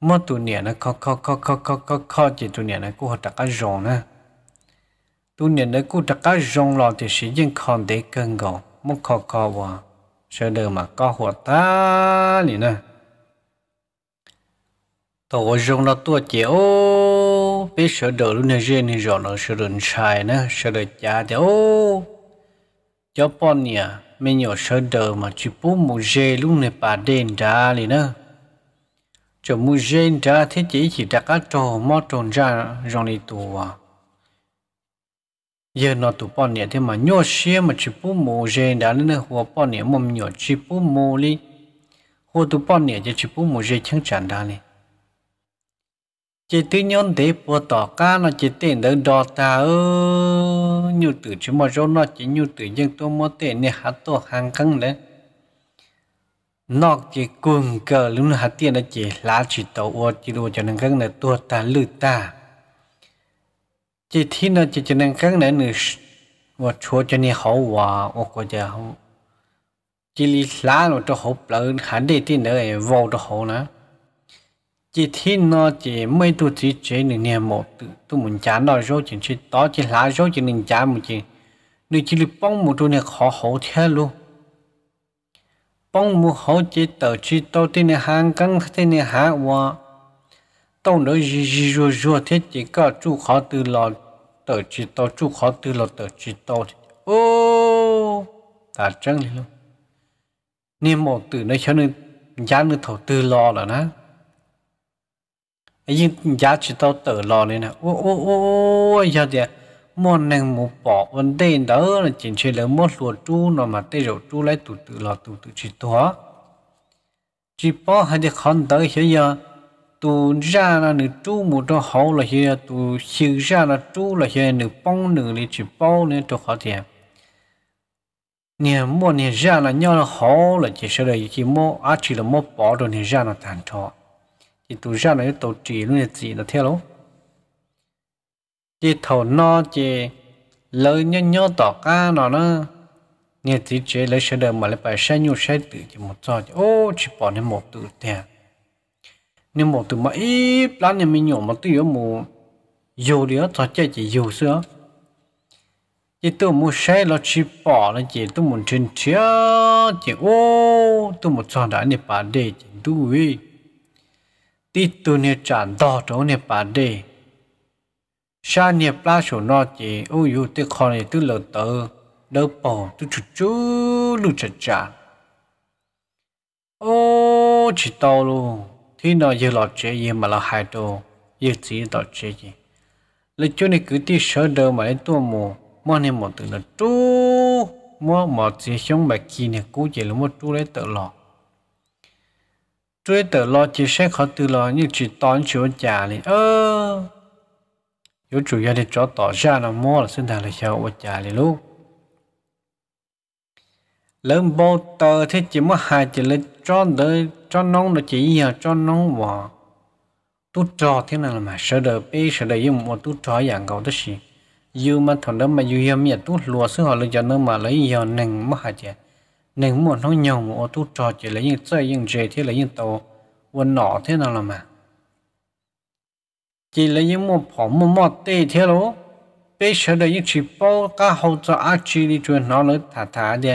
mà tụ nè nó khó khó khó khó khó khó khó chỉ tụ nè nó cũng học cái rong nè tụ nè nó cũng học cái thì sử dụng còn để cân gò mà khó khó quá sợ đời mà có หัว ta nè nè tổ rong lo tua chịu biết sợ đời luôn nè riêng thì rồi nó sợ đời sai nè sợ đời cha thì ô cho bọn mà chỉ bố mù dê luôn nè bà đền ra nè cho mu gen đã thế chỉ chỉ đặt ở trò mò tròn ra rong đi tù à giờ nó tụ bọn nhẹ thế mà nhớ xe mà chỉ bù mu gen đã nên hồ bọn nhẹ mồm nhọ chỉ bù mu li hồ tụ bọn nhẹ chỉ bù mu gen chẳng chẳng đã này chỉ tư nhân thế bộ tỏ ca nó chỉ tiền đơn đo ta ơ nhiều từ chỉ mà rồi nó chỉ nhiều từ dân tôi mua tiền nè hạt tổ hàng căng đấy nó chỉ cuồng cờ lúc nào hạt tiền nó chỉ lá chỉ tàu ô chỉ đồ cho nên các này tua ta lư ta chỉ thi nó chỉ cho nên các này nữa và chúa cho nên hậu hòa ô có giờ không chỉ lý lá nó cho hộp lợn hẳn để tin nữa vô cho hậu nữa chỉ thi nó chỉ mấy tu chỉ chế nữa nè một tu muốn chán đó rồi chỉ chỉ đó chỉ lá rồi chỉ nên chán một chỉ nếu chỉ lý bông một tu này khó hậu theo luôn bông mu hậu chế tờ chi tàu tên nè hàng căng tên nè hạ hoa tàu nữa gì gì rùa rùa thế chỉ có chú khó từ lò tờ chi tàu chú khó từ lò tờ chi tàu ô ta chân luôn nên một từ nó cho nên giá nó thầu từ lò là nè ấy giá chỉ tàu tờ lò này nè ô ô ô ô giờ thì một nàng một bỏ vấn đề đó là chỉ chơi lấy một lúa chu nó mà tê rượu chu lấy tụ tự là tụ tự chỉ tỏa chỉ bỏ hai cái khăn tới hiện giờ tụ ra là nữ chu một chỗ, hậu là hiện tụ siêu ra là chu là hiện nữ bông nữ thì chỉ bao nữa cho khó thiệt nè mua nè ra là nhau là hậu là chỉ sợ đời chỉ mua á chỉ là mua bỏ rồi nè ra là thành trọ chỉ tụ ra là tổ trì luôn là gì là theo luôn chỉ thầu no chỉ lời nhớ nhớ tỏ ca nó nó nghe tí chế lấy sẽ đợi mà lấy bài xe nhu xe tự chỉ một trò chỉ ô chỉ bỏ nên một từ tiền nên một từ mà ít lắm nên mình nhổ một từ yếu mù dù đi ở trò chơi chỉ dù xưa chỉ tôi muốn xe là chỉ bỏ là chỉ tôi muốn trên chia chỉ ô tôi một trò đã nên bà đề chỉ đuôi tí tôi nên trả đỏ chỗ nên bà đề sa nghiệp la số nó chỉ ô yêu tự khó này tự lợt tờ đỡ bỏ tự chú chú lù chật chả ô chỉ tao luôn thì nó giờ lọt chế gì mà là hai đồ giờ chỉ lọt chế gì lấy chỗ này cứ đi sợ đỡ mà lấy tua mù mua này một từ là chú mà mà chỉ sống bạch kỳ này cú chỉ là một chú lấy tự lọt chú lấy tự lọt chỉ sẽ khó tự lọt như chỉ tón chỗ chả này ơ chủ yếu là là cho mua luôn. Lớn bố tờ thì chỉ mất hai chỉ lấy cho đỡ cho nông là chỉ giờ cho nông vò tu trò thế nào là mà sợ đỡ bê sợ đỡ dùng một tu trò dạng cầu đó gì dù mà thằng đó mà dư giờ miệt tu lúa xứ họ lấy cho nó mà lấy giờ nành mất hai chỉ nành một nó nhồng một tu trò chỉ lấy những chơi những gì thế lấy những tàu quần nọ thế nào là mà chỉ là những một phỏ mồm mọt tê thế lố bây giờ đây những chỉ bao cả hậu cho á chỉ đi cho nó lớn thả thả đi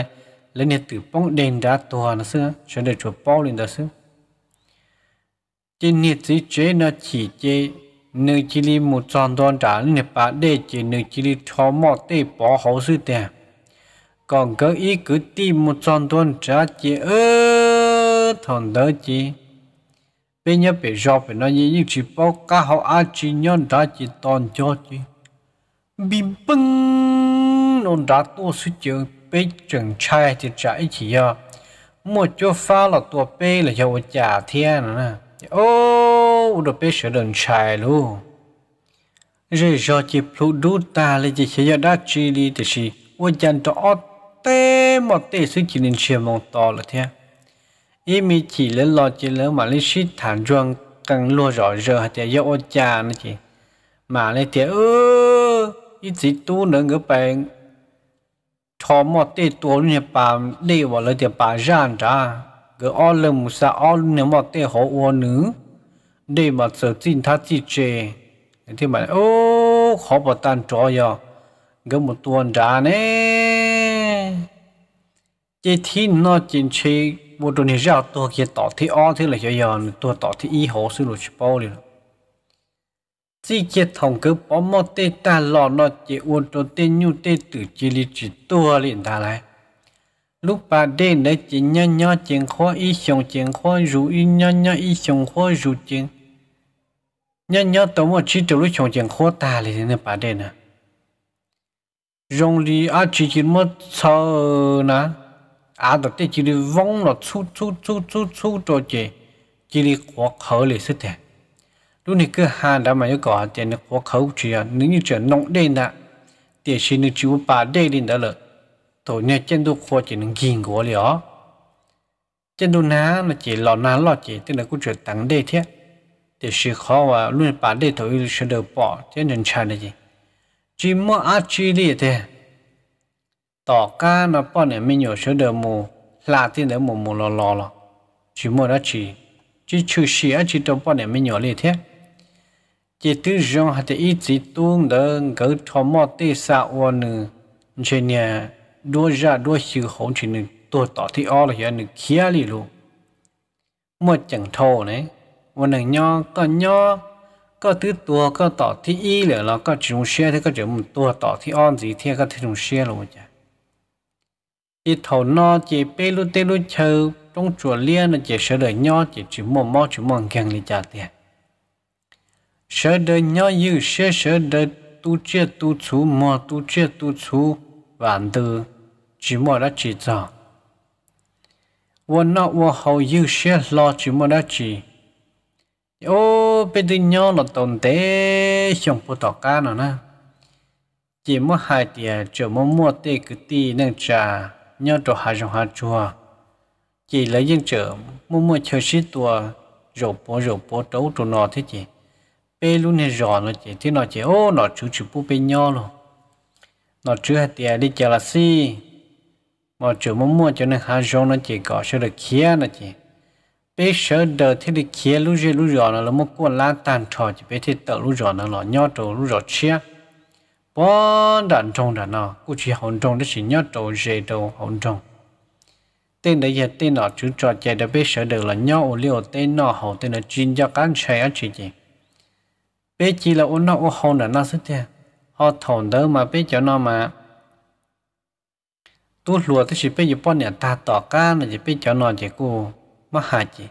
lên hiện từ bóng đèn ra tòa nó xưa cho để chuột bao lên đó xưa trên nhiệt sĩ chế nó chỉ chế nơi chỉ đi một tròn tròn trả lên hiện bà để chỉ nơi chỉ đi cho mọt tê bỏ hậu sư tiền còn cái ý cứ tìm một tròn tròn trả chế ơ thòn đó chỉ bây giờ bị do phải nói như chỉ bao cá họ ăn chỉ nhon đã chỉ toàn cho chỉ bim bưng nôn đã tua suy trường bây trường trai thì trái chỉ à một chỗ pha là tua bê là cho trả thiên nữa nè ô đồ bê sửa đường trai luôn rồi do chỉ phụ đu ta là chỉ chỉ đã chỉ đi thì chỉ ôi chân cho ót tê một tê suy chỉ nên chia mong to là thiên ý mi chỉ lớn lo chỉ lớn mà lấy shit thản chuông càng lo rõ rờ hạt tiệt yêu cha nữa chị mà lấy tiệt ơ ý chỉ tu nữa cái bài cho một tê tu như bà đi vào lấy tiệt bà ra ra cái ô lên một sa ô nếu một tê họ ô nữa đi mà sợ tin thắt chỉ chê thì mà ô khó bảo tan cho yo cái một tuần ra nè chỉ thiên nó chính trị một tuần này rào tôi kia tỏ thì o thì là cho giờ tôi tỏ thì y hố sư lụt bao liền chỉ kia thòng cứ bỏ mò tê ta lò nó chỉ uốn cho tê nhu tê tự chỉ li chỉ tua liền ta lại lúc ba đê nấy chỉ nhá nhá chuyện khó y xong chuyện khó rủ y nhá nhá y xong khó rủ chuyện nhá nhá tổng mà chỉ trâu lúc xong chuyện khó ta liền thế này bà đê nè rong li a chỉ chỉ mất sao nè à đó thì chỉ là vong là chú chú chú chú chú cho chị chỉ là quá khổ lì sức thế lúc này cứ hà đã mà yêu cầu thì nó quá khổ chuyện nếu như chuyện nông đen đã thì xin được chú bà đây đi đó là, tổ nhà trên đồ khoa chỉ nên gìn của liền trên đồ ná là chỉ lò ná lò chỉ tức là cũng chuyện tăng đây thế thì sự khó và luôn bà đây thôi sẽ được bỏ thế nên chả là gì chỉ mua ăn chỉ đi thế tỏ ca nó bỏ nè mình nhỏ sửa đỡ mù là tiền đỡ mù mù lò lò lò chỉ mua đó chỉ chỉ trừ xí á chỉ đâu bỏ nè mình nhớ liền thế chỉ tư dùng hạt ít chỉ tuôn đỡ gỡ thọ mò tê xa ô nữ chỉ nè đua ra đua sự hỗn chỉ nữ tôi tỏ thì o là hiện nữ kia lì luôn mua chẳng thô này và nàng nho có nho có tứ tua có tỏ thì y là nó có chúng xe thì có chúng tua tỏ thì on gì thì có thể chúng luôn chứ ít thầu nó chỉ bê lu tê lu chờ trong chùa lia nó chỉ sợ đời nho chỉ chỉ mò mò chỉ mò ngang đi trả tiền sợ đời nho như sợ sợ đời tu chia tu chú mò tu chia tu chú và từ chỉ mò đã chỉ cho vốn nó vốn hầu như sợ lo chỉ mò đã chỉ ô bê đi nho nó tồn tế trong bộ tỏ cá nó nè chỉ mua hai tiền chỉ mua mua tê cứ tì nâng trà nhớ trò hạ rộng hạ chùa. Chỉ lấy dân trở mua mua chơi xí tùa rổ bố rổ bố đấu trò nọ thế chị. Bê luôn hết rõ nọ chị, thế nọ chị ô nọ chú chú bố bê nhó luôn. nọ chú hạt tìa đi chờ là xí. Mà chú mua mua cho nên hạ rộng nọ chị có sơ được khía nọ chị. Bê sơ đờ thế đi khía lúc rê lúc rõ nọ là một cuộn lá tàn trò chị bê thế tợ lúc rõ nọ là nhó trò lúc rõ chiếc bọn đàn trong đàn nó cụ chỉ hồn trong đất sinh nhớ đầu dễ đầu hồn trong tên đấy hiện tên nó chú Cho chạy đã biết sợ được là nhau ô liều tên nó hậu tên là chuyên cho cán chạy ở chị chị bé chỉ là ô nó ô hồn là nó xuất thế họ thồn đỡ mà biết cho nó mà tu lùa tới chỉ biết giúp bọn nhà ta tỏ cá là chỉ biết cho nó chỉ cô mà hại chị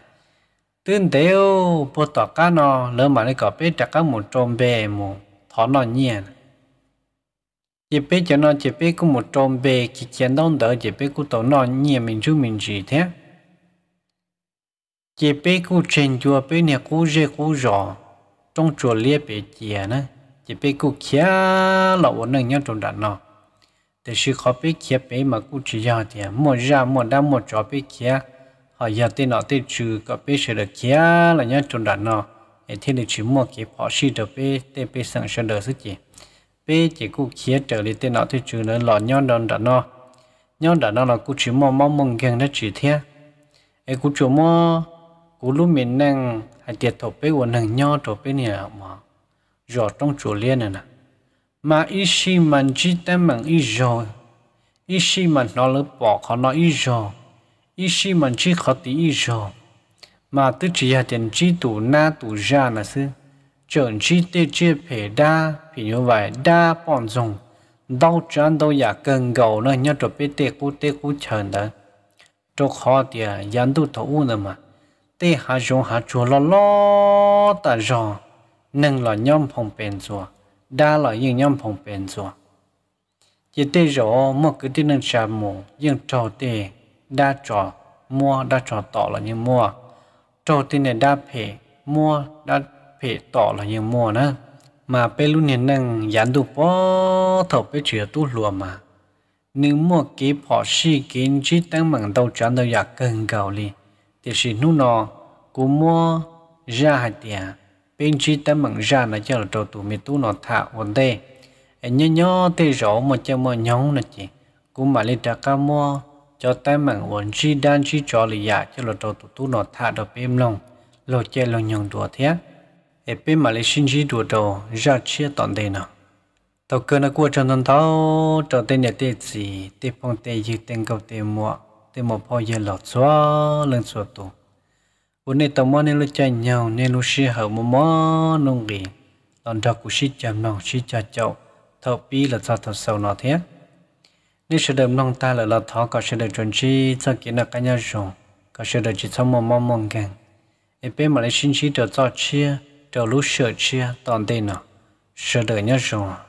tên đấy ô bộ tỏ cá nó lỡ mà lại có biết chặt cái một trộm bè một thỏ nó nhẹ chỉ biết cho nó chỉ biết cũng một trăm bề chỉ chén đông đỡ chỉ biết cũng tổ nó nhiều mình chú mình gì thế chỉ biết cũng trên chùa biết nhà cũng dễ cũng rõ trong chùa liếc bề chìa nữa chỉ biết cũng khía là ổn định nhau trong đàn nó thế sự khó biết khía biết mà cũng chỉ ra thì một ra một đam một chỗ biết khía họ giờ tên nó tên trừ có biết sửa được khía là nhau trong đàn nó thì thì chỉ một cái bỏ xí được biết để biết sẵn sàng được sức gì bây chỉ cú kia trở lại tên nó thì trừ nó lọ nhon đòn đã nó nhon đã nó là cụ chỉ mò mong mừng gần nó chỉ thế ấy cú chỗ mò cú lúc mình đang hay tiệt thổ bê của hàng nhon thổ bê nè mà giọt trong chùa liên này nè mà ishi mình chỉ tên mình ijo ishi mình nó lỡ bỏ khó nó ijo ishi mình chỉ khó tí ijo mà tức chỉ là tiền chỉ tủ na tủ ra là xưa chọn chi tiết chia phê đa vì như vậy đa bọn dùng đau chân đau dạ cần gầu nữa nhớ cho biết tê cú tê cú chân đó cho khó thì à, dân tu thấu u nữa mà tê hà dùng hà chùa lo lo ta giò nâng là nhóm phòng bền rùa đa là những nhóm phòng bền rùa chỉ tê rõ một cái tin nâng xà mù nhưng trò tê đa trò mua đa trò tỏ là như mua trò tin này đa phê mua đa เพต่อละยังมัวนะมาเปลุเนี่ยนั่งยันดูปอถอไปเฉียตู้รวมมานึ่งมัวกีพอชีกินชีตั้งมังเตาจันเตาอยากเกินเก่าลีแต่สินู่นอกูมัวราหายเตียเป็นชีตั้งมังรานะเจ้าเราตัวมีตู้นอถาวันเดเนี้ยย่อเตะร้อมาเจ้ามัวย้องนะจีกูมาเลยดักกามัว cho tay mạng ổn chi đan chi cho lì dạ cho lột đầu tụ tu nọt thả đọc im lòng lột chê lòng nhường đùa thiết e pe mà lấy sinh chi đồ đồ ra chia tận đây nào. tàu cơ nó qua trong thằng tháo cho tên nhà tên gì tên phong tên gì tên cầu tên mua tên một phò giờ lọt xóa lên xóa tù hôm nay tàu mua nên lúc chạy nhau nên lúc xí hở mua mò nông gì lần đầu cũng xí chạm nòng xí chà chậu thầu bi là sao thợ sầu nó thế nên sự đầm nông ta là lọt thọ có sự đầm chuẩn chi cho kiến là cả nhà rồi có sự đầm chỉ cho mò mò mong càng em biết mà lấy sinh chi được cho chia 找路少吃，当定了，少到点上。